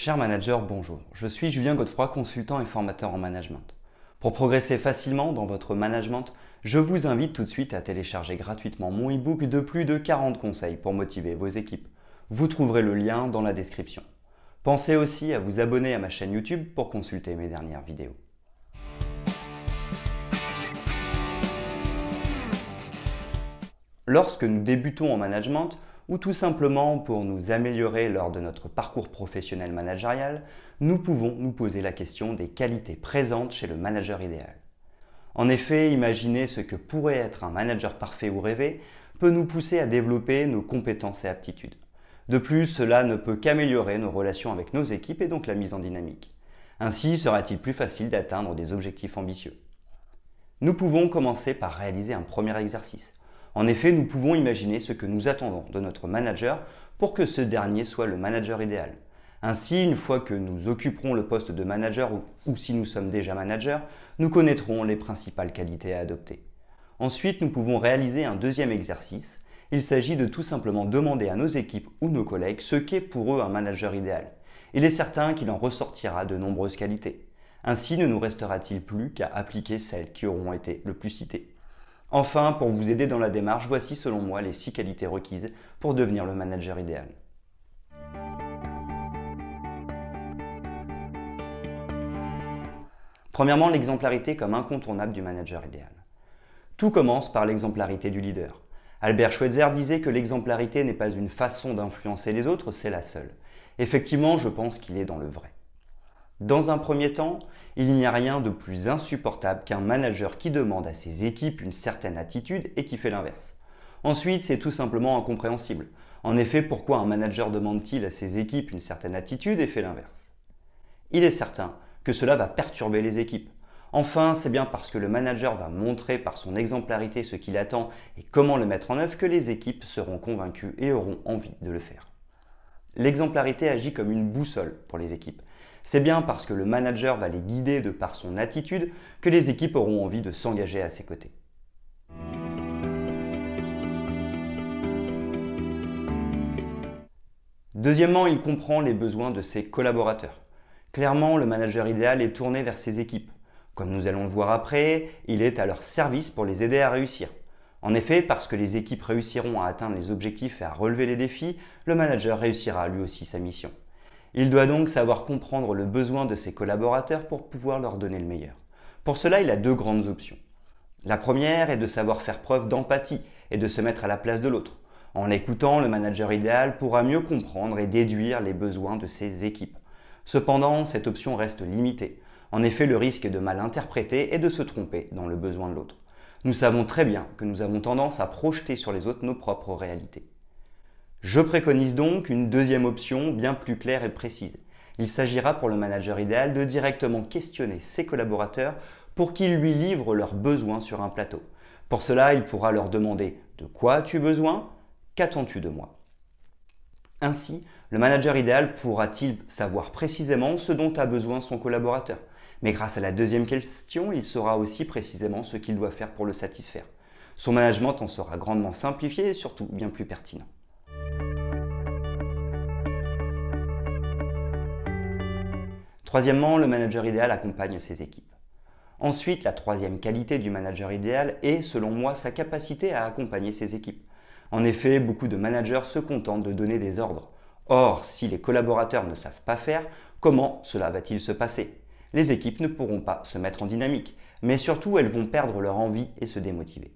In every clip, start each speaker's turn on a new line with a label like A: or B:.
A: Cher manager, bonjour. Je suis Julien Godefroy, consultant et formateur en management. Pour progresser facilement dans votre management, je vous invite tout de suite à télécharger gratuitement mon e-book de plus de 40 conseils pour motiver vos équipes. Vous trouverez le lien dans la description. Pensez aussi à vous abonner à ma chaîne YouTube pour consulter mes dernières vidéos. Lorsque nous débutons en management, ou tout simplement pour nous améliorer lors de notre parcours professionnel managérial, nous pouvons nous poser la question des qualités présentes chez le manager idéal. En effet, imaginer ce que pourrait être un manager parfait ou rêvé peut nous pousser à développer nos compétences et aptitudes. De plus, cela ne peut qu'améliorer nos relations avec nos équipes et donc la mise en dynamique. Ainsi sera-t-il plus facile d'atteindre des objectifs ambitieux. Nous pouvons commencer par réaliser un premier exercice, en effet, nous pouvons imaginer ce que nous attendons de notre manager pour que ce dernier soit le manager idéal. Ainsi, une fois que nous occuperons le poste de manager ou, si nous sommes déjà manager, nous connaîtrons les principales qualités à adopter. Ensuite, nous pouvons réaliser un deuxième exercice. Il s'agit de tout simplement demander à nos équipes ou nos collègues ce qu'est pour eux un manager idéal. Il est certain qu'il en ressortira de nombreuses qualités. Ainsi, ne nous restera-t-il plus qu'à appliquer celles qui auront été le plus citées. Enfin, pour vous aider dans la démarche, voici selon moi les 6 qualités requises pour devenir le manager idéal. Premièrement, l'exemplarité comme incontournable du manager idéal. Tout commence par l'exemplarité du leader. Albert Schweitzer disait que l'exemplarité n'est pas une façon d'influencer les autres, c'est la seule. Effectivement, je pense qu'il est dans le vrai. Dans un premier temps, il n'y a rien de plus insupportable qu'un manager qui demande à ses équipes une certaine attitude et qui fait l'inverse. Ensuite, c'est tout simplement incompréhensible. En effet, pourquoi un manager demande-t-il à ses équipes une certaine attitude et fait l'inverse Il est certain que cela va perturber les équipes. Enfin, c'est bien parce que le manager va montrer par son exemplarité ce qu'il attend et comment le mettre en œuvre que les équipes seront convaincues et auront envie de le faire. L'exemplarité agit comme une boussole pour les équipes. C'est bien parce que le manager va les guider de par son attitude que les équipes auront envie de s'engager à ses côtés. Deuxièmement, il comprend les besoins de ses collaborateurs. Clairement, le manager idéal est tourné vers ses équipes. Comme nous allons le voir après, il est à leur service pour les aider à réussir. En effet, parce que les équipes réussiront à atteindre les objectifs et à relever les défis, le manager réussira lui aussi sa mission. Il doit donc savoir comprendre le besoin de ses collaborateurs pour pouvoir leur donner le meilleur. Pour cela, il a deux grandes options. La première est de savoir faire preuve d'empathie et de se mettre à la place de l'autre. En l'écoutant, le manager idéal pourra mieux comprendre et déduire les besoins de ses équipes. Cependant, cette option reste limitée. En effet, le risque est de mal interpréter et de se tromper dans le besoin de l'autre. Nous savons très bien que nous avons tendance à projeter sur les autres nos propres réalités. Je préconise donc une deuxième option bien plus claire et précise. Il s'agira pour le manager idéal de directement questionner ses collaborateurs pour qu'ils lui livrent leurs besoins sur un plateau. Pour cela, il pourra leur demander De quoi as-tu besoin Qu'attends-tu de moi Ainsi, le manager idéal pourra-t-il savoir précisément ce dont a besoin son collaborateur mais grâce à la deuxième question, il saura aussi précisément ce qu'il doit faire pour le satisfaire. Son management en sera grandement simplifié et surtout bien plus pertinent. Troisièmement, le manager idéal accompagne ses équipes. Ensuite, la troisième qualité du manager idéal est, selon moi, sa capacité à accompagner ses équipes. En effet, beaucoup de managers se contentent de donner des ordres. Or, si les collaborateurs ne savent pas faire, comment cela va-t-il se passer les équipes ne pourront pas se mettre en dynamique, mais surtout elles vont perdre leur envie et se démotiver.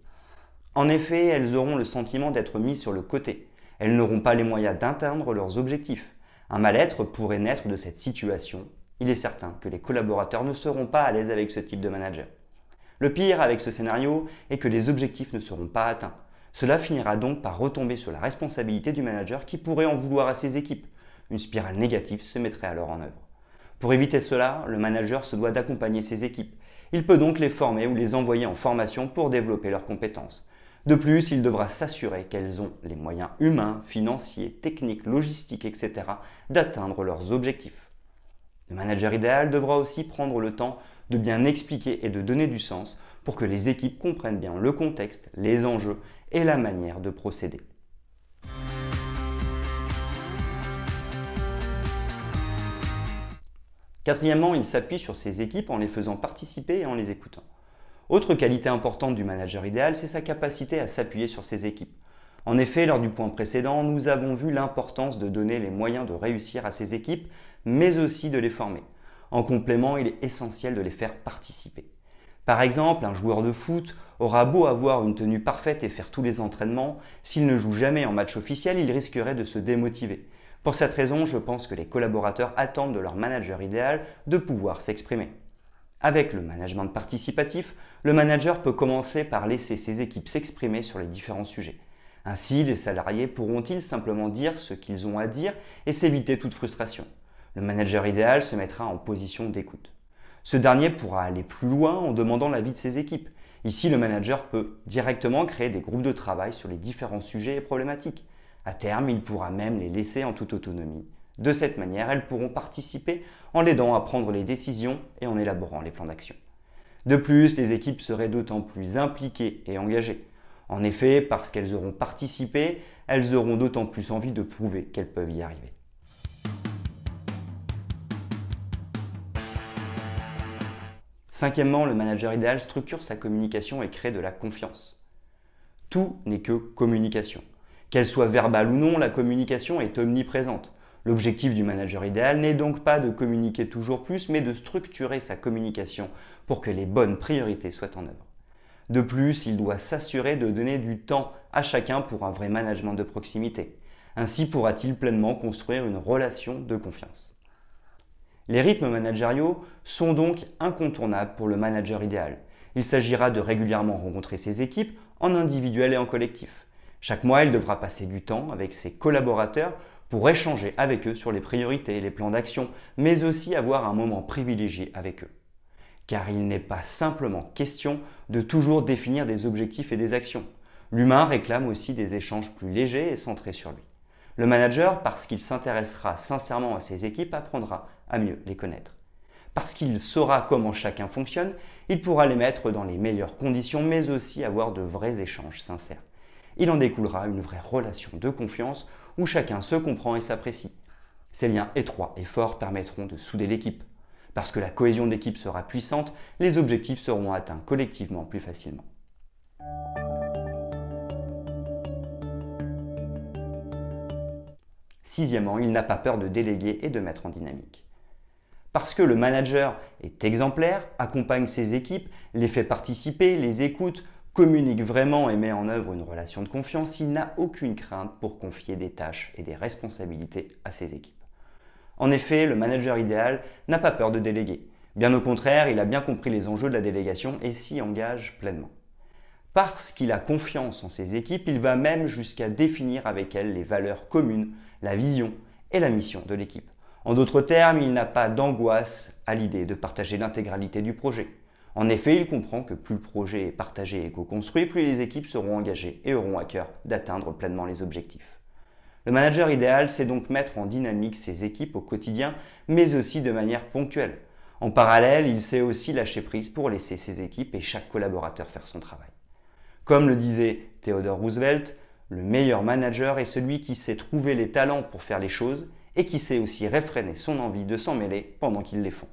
A: En effet, elles auront le sentiment d'être mises sur le côté. Elles n'auront pas les moyens d'atteindre leurs objectifs. Un mal-être pourrait naître de cette situation. Il est certain que les collaborateurs ne seront pas à l'aise avec ce type de manager. Le pire avec ce scénario est que les objectifs ne seront pas atteints. Cela finira donc par retomber sur la responsabilité du manager qui pourrait en vouloir à ses équipes. Une spirale négative se mettrait alors en œuvre. Pour éviter cela, le manager se doit d'accompagner ses équipes. Il peut donc les former ou les envoyer en formation pour développer leurs compétences. De plus, il devra s'assurer qu'elles ont les moyens humains, financiers, techniques, logistiques, etc. d'atteindre leurs objectifs. Le manager idéal devra aussi prendre le temps de bien expliquer et de donner du sens pour que les équipes comprennent bien le contexte, les enjeux et la manière de procéder. Quatrièmement, il s'appuie sur ses équipes en les faisant participer et en les écoutant. Autre qualité importante du manager idéal, c'est sa capacité à s'appuyer sur ses équipes. En effet, lors du point précédent, nous avons vu l'importance de donner les moyens de réussir à ses équipes, mais aussi de les former. En complément, il est essentiel de les faire participer. Par exemple, un joueur de foot aura beau avoir une tenue parfaite et faire tous les entraînements, s'il ne joue jamais en match officiel, il risquerait de se démotiver. Pour cette raison, je pense que les collaborateurs attendent de leur manager idéal de pouvoir s'exprimer. Avec le management participatif, le manager peut commencer par laisser ses équipes s'exprimer sur les différents sujets. Ainsi, les salariés pourront-ils simplement dire ce qu'ils ont à dire et s'éviter toute frustration. Le manager idéal se mettra en position d'écoute. Ce dernier pourra aller plus loin en demandant l'avis de ses équipes. Ici, le manager peut directement créer des groupes de travail sur les différents sujets et problématiques. À terme, il pourra même les laisser en toute autonomie. De cette manière, elles pourront participer en l'aidant à prendre les décisions et en élaborant les plans d'action. De plus, les équipes seraient d'autant plus impliquées et engagées. En effet, parce qu'elles auront participé, elles auront d'autant plus envie de prouver qu'elles peuvent y arriver. Cinquièmement, le manager idéal structure sa communication et crée de la confiance. Tout n'est que communication. Qu'elle soit verbale ou non, la communication est omniprésente. L'objectif du manager idéal n'est donc pas de communiquer toujours plus, mais de structurer sa communication pour que les bonnes priorités soient en œuvre. De plus, il doit s'assurer de donner du temps à chacun pour un vrai management de proximité. Ainsi pourra-t-il pleinement construire une relation de confiance. Les rythmes managériaux sont donc incontournables pour le manager idéal. Il s'agira de régulièrement rencontrer ses équipes en individuel et en collectif. Chaque mois, elle devra passer du temps avec ses collaborateurs pour échanger avec eux sur les priorités, et les plans d'action, mais aussi avoir un moment privilégié avec eux. Car il n'est pas simplement question de toujours définir des objectifs et des actions. L'humain réclame aussi des échanges plus légers et centrés sur lui. Le manager, parce qu'il s'intéressera sincèrement à ses équipes, apprendra à mieux les connaître. Parce qu'il saura comment chacun fonctionne, il pourra les mettre dans les meilleures conditions, mais aussi avoir de vrais échanges sincères il en découlera une vraie relation de confiance où chacun se comprend et s'apprécie. Ces liens étroits et forts permettront de souder l'équipe. Parce que la cohésion d'équipe sera puissante, les objectifs seront atteints collectivement plus facilement. Sixièmement, il n'a pas peur de déléguer et de mettre en dynamique. Parce que le manager est exemplaire, accompagne ses équipes, les fait participer, les écoute, communique vraiment et met en œuvre une relation de confiance, il n'a aucune crainte pour confier des tâches et des responsabilités à ses équipes. En effet, le manager idéal n'a pas peur de déléguer. Bien au contraire, il a bien compris les enjeux de la délégation et s'y engage pleinement. Parce qu'il a confiance en ses équipes, il va même jusqu'à définir avec elles les valeurs communes, la vision et la mission de l'équipe. En d'autres termes, il n'a pas d'angoisse à l'idée de partager l'intégralité du projet. En effet, il comprend que plus le projet est partagé et co-construit, plus les équipes seront engagées et auront à cœur d'atteindre pleinement les objectifs. Le manager idéal sait donc mettre en dynamique ses équipes au quotidien, mais aussi de manière ponctuelle. En parallèle, il sait aussi lâcher prise pour laisser ses équipes et chaque collaborateur faire son travail. Comme le disait Theodore Roosevelt, le meilleur manager est celui qui sait trouver les talents pour faire les choses et qui sait aussi réfréner son envie de s'en mêler pendant qu'ils les font.